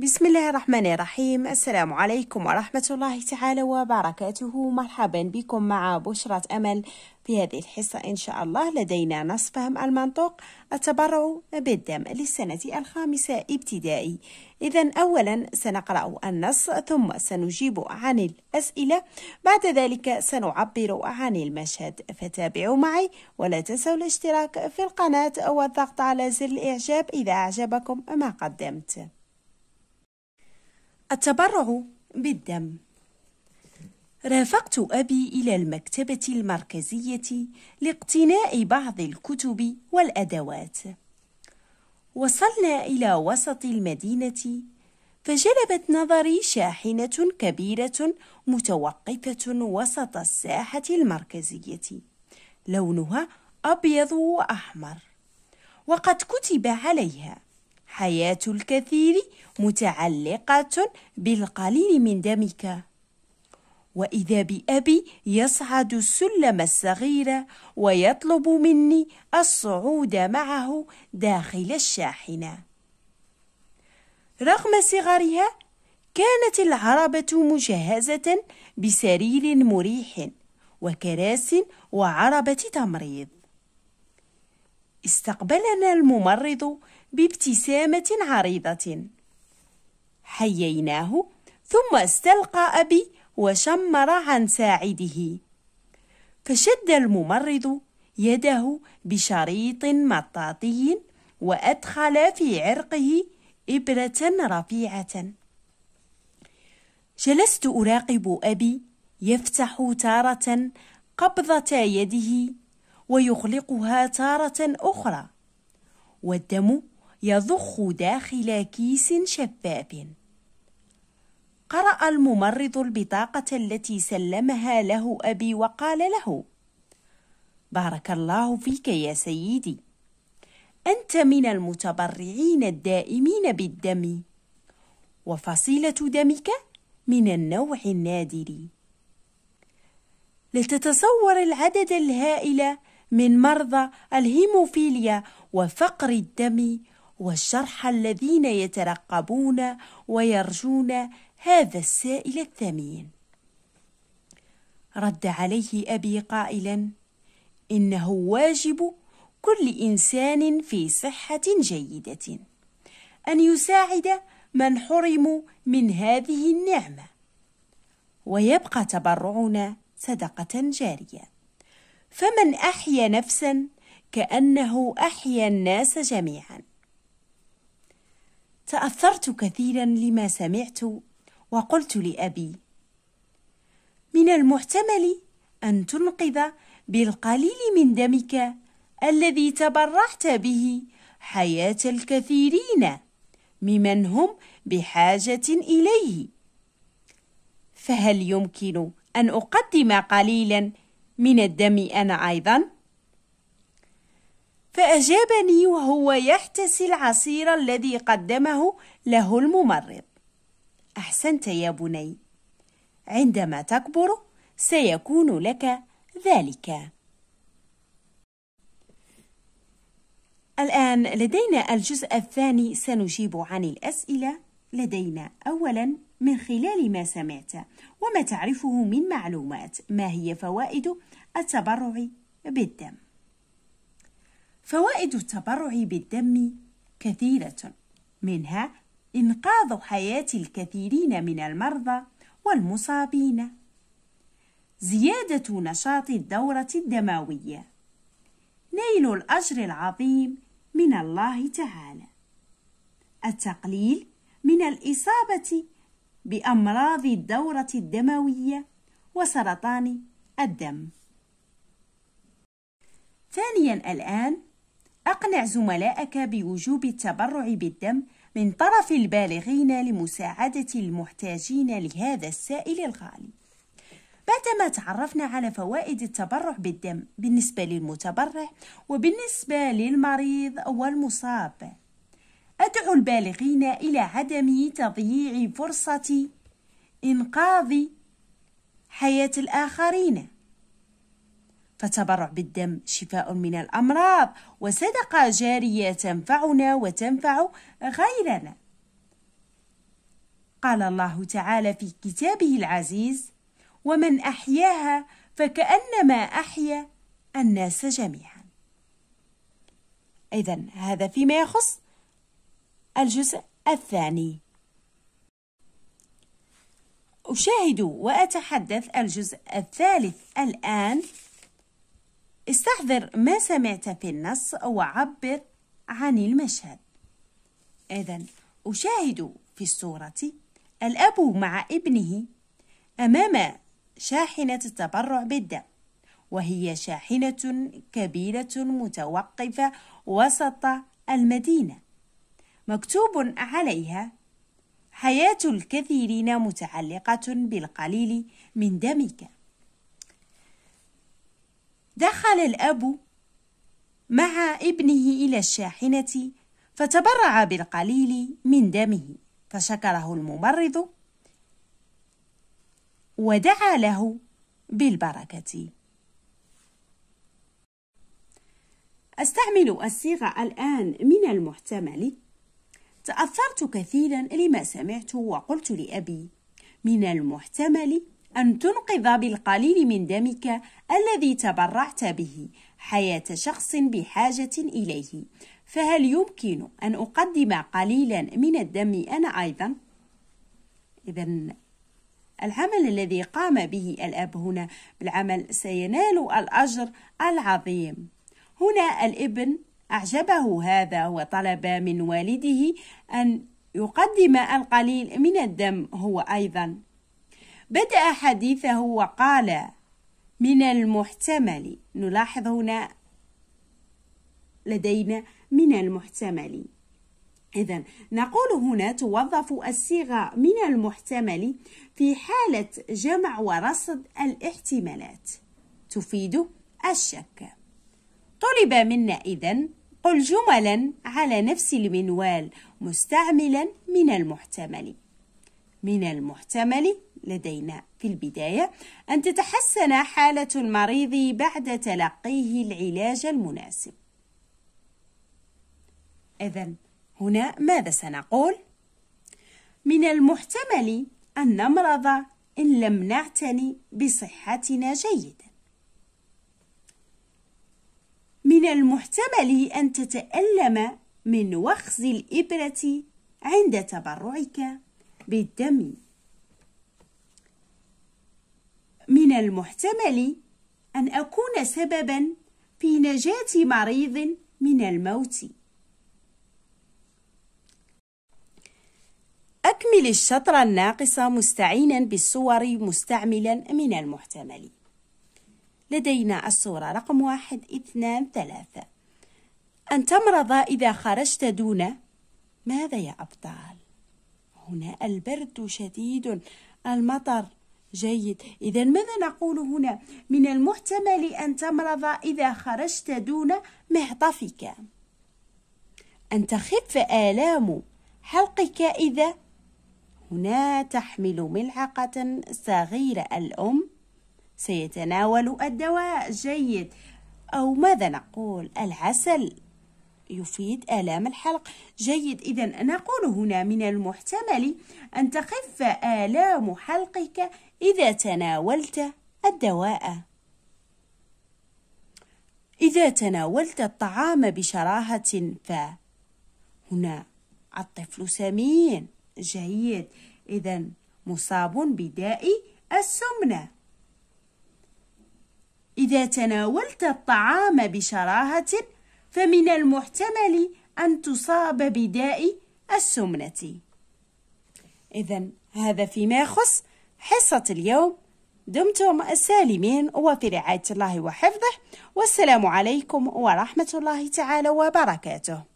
بسم الله الرحمن الرحيم السلام عليكم ورحمة الله تعالى وبركاته مرحبا بكم مع بشرة أمل في هذه الحصة إن شاء الله لدينا نص فهم المنطق التبرع بالدم للسنة الخامسة ابتدائي إذا أولا سنقرأ النص ثم سنجيب عن الأسئلة بعد ذلك سنعبر عن المشهد فتابعوا معي ولا تنسوا الاشتراك في القناة والضغط على زر الإعجاب إذا أعجبكم ما قدمت التبرع بالدم رافقت أبي إلى المكتبة المركزية لاقتناء بعض الكتب والأدوات وصلنا إلى وسط المدينة فجلبت نظري شاحنة كبيرة متوقفة وسط الساحة المركزية لونها أبيض وأحمر وقد كتب عليها حياة الكثير متعلقة بالقليل من دمك وإذا بأبي يصعد السلم الصغير ويطلب مني الصعود معه داخل الشاحنة رغم صغرها كانت العربة مجهزة بسرير مريح وكراس وعربة تمريض استقبلنا الممرض بابتسامة عريضة حييناه ثم استلقى أبي وشمر عن ساعده فشد الممرض يده بشريط مطاطي وأدخل في عرقه إبرة رفيعة جلست أراقب أبي يفتح تارة قبضة يده ويغلقها تارة أخرى والدم يضخ داخل كيس شباب قرأ الممرض البطاقة التي سلمها له أبي وقال له: بارك الله فيك يا سيدي، أنت من المتبرعين الدائمين بالدم، وفصيلة دمك من النوع النادر. لتتصور العدد الهائل من مرضى الهيموفيليا وفقر الدم والشرح الذين يترقبون ويرجون هذا السائل الثمين رد عليه ابي قائلا انه واجب كل انسان في صحه جيده ان يساعد من حرموا من هذه النعمه ويبقى تبرعنا صدقه جاريه فمن احيا نفسا كانه احيا الناس جميعا تاثرت كثيرا لما سمعت وقلت لابي من المحتمل ان تنقذ بالقليل من دمك الذي تبرعت به حياه الكثيرين ممن هم بحاجه اليه فهل يمكن ان اقدم قليلا من الدم انا ايضا فأجابني وهو يحتسي العصير الذي قدمه له الممرض أحسنت يا بني عندما تكبر سيكون لك ذلك الآن لدينا الجزء الثاني سنجيب عن الأسئلة لدينا أولا من خلال ما سمعت وما تعرفه من معلومات ما هي فوائد التبرع بالدم فوائد التبرع بالدم كثيرة منها إنقاذ حياة الكثيرين من المرضى والمصابين زيادة نشاط الدورة الدموية نيل الأجر العظيم من الله تعالى التقليل من الإصابة بأمراض الدورة الدموية وسرطان الدم ثانيا الآن أقنع زملائك بوجوب التبرع بالدم من طرف البالغين لمساعدة المحتاجين لهذا السائل الغالي. بعدما تعرفنا على فوائد التبرع بالدم بالنسبة للمتبرع وبالنسبة للمريض والمصاب، أدعو البالغين إلى عدم تضييع فرصة إنقاذ حياة الآخرين. فالتبرع بالدم شفاء من الأمراض وصدقة جارية تنفعنا وتنفع غيرنا قال الله تعالى في كتابه العزيز ومن أحياها فكأنما أحيا الناس جميعا إذا هذا فيما يخص الجزء الثاني أشاهد وأتحدث الجزء الثالث الآن استحضر ما سمعت في النص وعبر عن المشهد إذا أشاهد في الصورة الأب مع ابنه أمام شاحنة التبرع بالدم وهي شاحنة كبيرة متوقفة وسط المدينة مكتوب عليها حياة الكثيرين متعلقة بالقليل من دمك دخل الأب مع ابنه إلى الشاحنة فتبرع بالقليل من دمه فشكره الممرض ودعا له بالبركة أستعمل الصيغة الآن من المحتمل تأثرت كثيرا لما سمعت وقلت لأبي من المحتمل أن تنقذ بالقليل من دمك الذي تبرعت به حياة شخص بحاجة إليه، فهل يمكن أن أقدم قليلا من الدم أنا أيضا؟ إذا العمل الذي قام به الأب هنا بالعمل سينال الأجر العظيم. هنا الابن أعجبه هذا وطلب من والده أن يقدم القليل من الدم هو أيضا بدأ حديثه وقال من المحتمل نلاحظ هنا لدينا من المحتمل إذا نقول هنا توظف الصيغة من المحتمل في حالة جمع ورصد الاحتمالات تفيد الشك طلب منا إذا قل جملا على نفس المنوال مستعملا من المحتمل من المحتمل لدينا في البداية أن تتحسن حالة المريض بعد تلقيه العلاج المناسب إذا هنا ماذا سنقول؟ من المحتمل أن نمرض إن لم نعتني بصحتنا جيدا من المحتمل أن تتألم من وخز الإبرة عند تبرعك بالدم من المحتمل أن أكون سببا في نجاة مريض من الموت أكمل الشطر الناقص مستعينا بالصور مستعملا من المحتمل لدينا الصورة رقم واحد اثنان ثلاثة أن تمرض إذا خرجت دون ماذا يا أبطال؟ هنا البرد شديد المطر جيد إذا ماذا نقول هنا من المحتمل أن تمرض إذا خرجت دون معطفك أن تخف آلام حلقك إذا هنا تحمل ملعقة صغيرة الأم سيتناول الدواء جيد أو ماذا نقول العسل يفيد آلام الحلق جيد إذا نقول هنا من المحتمل أن تخف آلام حلقك إذا تناولت الدواء إذا تناولت الطعام بشراهة ف هنا الطفل سمين جيد إذا مصاب بداء السمنة إذا تناولت الطعام بشراهة فمن المحتمل أن تصاب بداء السمنة إذا هذا فيما يخص حصة اليوم دمتم سالمين وفي رعاية الله وحفظه والسلام عليكم ورحمة الله تعالى وبركاته